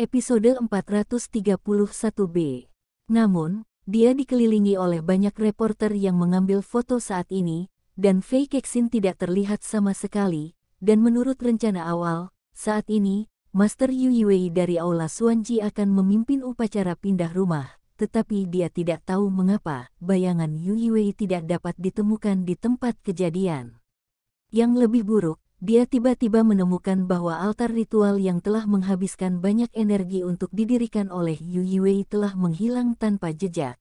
episode 431b. Namun, dia dikelilingi oleh banyak reporter yang mengambil foto saat ini, dan Fei Kexin tidak terlihat sama sekali, dan menurut rencana awal, saat ini, Master Yu Wei dari Aula Suanji akan memimpin upacara pindah rumah, tetapi dia tidak tahu mengapa bayangan Yu Wei tidak dapat ditemukan di tempat kejadian. Yang lebih buruk, dia tiba-tiba menemukan bahwa altar ritual yang telah menghabiskan banyak energi untuk didirikan oleh Yu Yiwei telah menghilang tanpa jejak.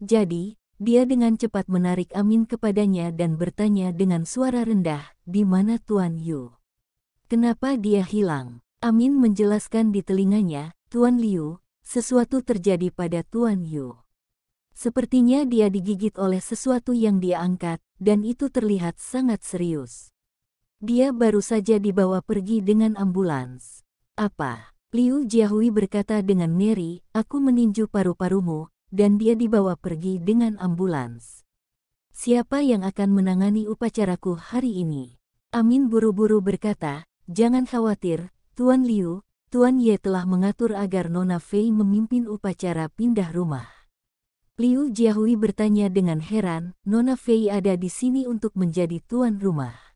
Jadi, dia dengan cepat menarik Amin kepadanya dan bertanya dengan suara rendah, di mana Tuan Yu? Kenapa dia hilang? Amin menjelaskan di telinganya, Tuan Liu, sesuatu terjadi pada Tuan Yu. Sepertinya dia digigit oleh sesuatu yang dia angkat, dan itu terlihat sangat serius. Dia baru saja dibawa pergi dengan ambulans. Apa? Liu Jiahui berkata dengan ngeri, aku meninju paru-parumu, dan dia dibawa pergi dengan ambulans. Siapa yang akan menangani upacaraku hari ini? Amin buru-buru berkata, jangan khawatir, Tuan Liu, Tuan Ye telah mengatur agar Nona Fei memimpin upacara pindah rumah. Liu Jiahui bertanya dengan heran, Nona Fei ada di sini untuk menjadi tuan rumah.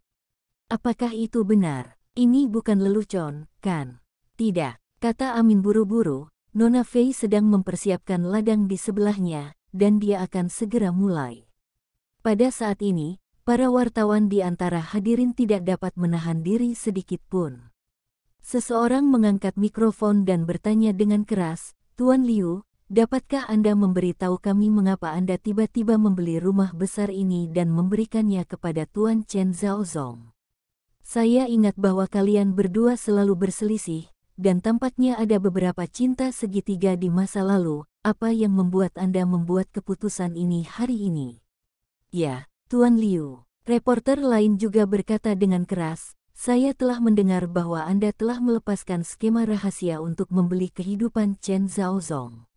Apakah itu benar? Ini bukan lelucon, kan? Tidak, kata Amin buru-buru. Nona Fei sedang mempersiapkan ladang di sebelahnya, dan dia akan segera mulai. Pada saat ini, para wartawan di antara hadirin tidak dapat menahan diri sedikit pun. Seseorang mengangkat mikrofon dan bertanya dengan keras, Tuan Liu, dapatkah Anda memberitahu kami mengapa Anda tiba-tiba membeli rumah besar ini dan memberikannya kepada Tuan Chen Zhaozong? Saya ingat bahwa kalian berdua selalu berselisih, dan tampaknya ada beberapa cinta segitiga di masa lalu, apa yang membuat Anda membuat keputusan ini hari ini? Ya, Tuan Liu. Reporter lain juga berkata dengan keras, saya telah mendengar bahwa Anda telah melepaskan skema rahasia untuk membeli kehidupan Chen Zhaozong.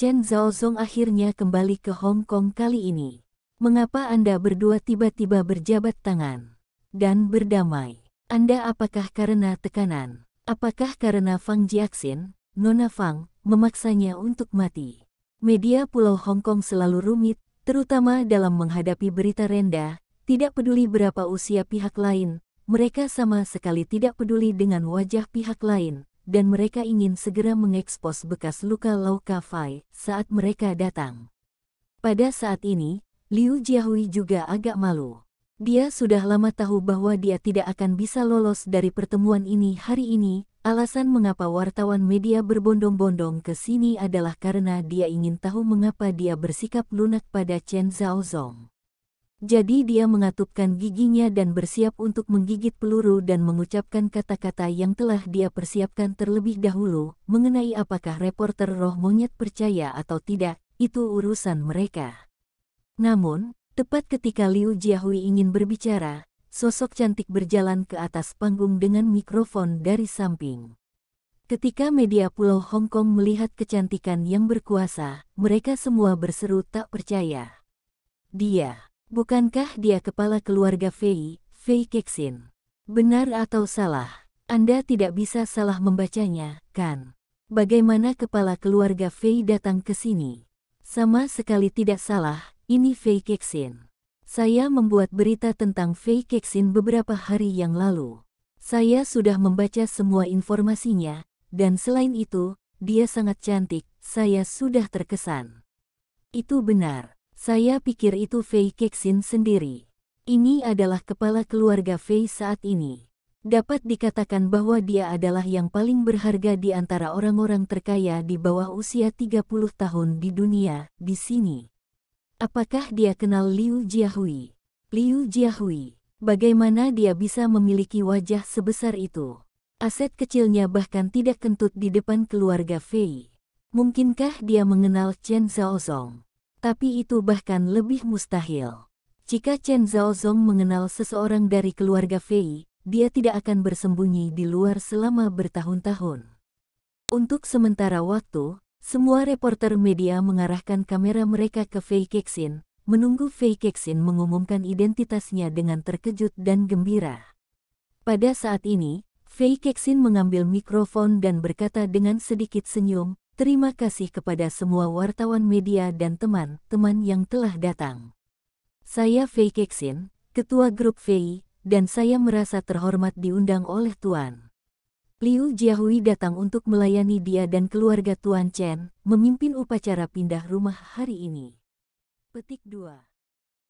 Chen Zhaozong akhirnya kembali ke Hong Kong kali ini. Mengapa Anda berdua tiba-tiba berjabat tangan? dan berdamai. Anda apakah karena tekanan? Apakah karena Fang Jiaxin, Nona Fang, memaksanya untuk mati? Media Pulau Hong Kong selalu rumit, terutama dalam menghadapi berita rendah, tidak peduli berapa usia pihak lain, mereka sama sekali tidak peduli dengan wajah pihak lain, dan mereka ingin segera mengekspos bekas luka Lau Kafai saat mereka datang. Pada saat ini, Liu Jiahui juga agak malu. Dia sudah lama tahu bahwa dia tidak akan bisa lolos dari pertemuan ini hari ini. Alasan mengapa wartawan media berbondong-bondong ke sini adalah karena dia ingin tahu mengapa dia bersikap lunak pada Chen Zhaozong. Jadi dia mengatupkan giginya dan bersiap untuk menggigit peluru dan mengucapkan kata-kata yang telah dia persiapkan terlebih dahulu, mengenai apakah reporter roh monyet percaya atau tidak, itu urusan mereka. Namun, Tepat ketika Liu Jiahui ingin berbicara, sosok cantik berjalan ke atas panggung dengan mikrofon dari samping. Ketika media Pulau Hong Kong melihat kecantikan yang berkuasa, mereka semua berseru tak percaya. Dia, bukankah dia kepala keluarga Fei, Fei Kexin? Benar atau salah? Anda tidak bisa salah membacanya, kan? Bagaimana kepala keluarga Fei datang ke sini? Sama sekali tidak salah, ini fake Kexin. Saya membuat berita tentang fake Kexin beberapa hari yang lalu. Saya sudah membaca semua informasinya, dan selain itu, dia sangat cantik, saya sudah terkesan. Itu benar, saya pikir itu Fei Kexin sendiri. Ini adalah kepala keluarga Fei saat ini. Dapat dikatakan bahwa dia adalah yang paling berharga di antara orang-orang terkaya di bawah usia 30 tahun di dunia, di sini. Apakah dia kenal Liu Jiahui? Liu Jiahui, bagaimana dia bisa memiliki wajah sebesar itu? Aset kecilnya bahkan tidak kentut di depan keluarga Fei. Mungkinkah dia mengenal Chen Zhaozong? Tapi itu bahkan lebih mustahil. Jika Chen Zhaozong mengenal seseorang dari keluarga Fei, dia tidak akan bersembunyi di luar selama bertahun-tahun. Untuk sementara waktu, semua reporter media mengarahkan kamera mereka ke Faye Keksin, menunggu Faye Keksin mengumumkan identitasnya dengan terkejut dan gembira. Pada saat ini, Faye Keksin mengambil mikrofon dan berkata dengan sedikit senyum, Terima kasih kepada semua wartawan media dan teman-teman yang telah datang. Saya Faye Keksin, Ketua Grup Fei, dan saya merasa terhormat diundang oleh Tuan. Liu Jiahui datang untuk melayani dia dan keluarga Tuan Chen, memimpin upacara pindah rumah hari ini. Petik 2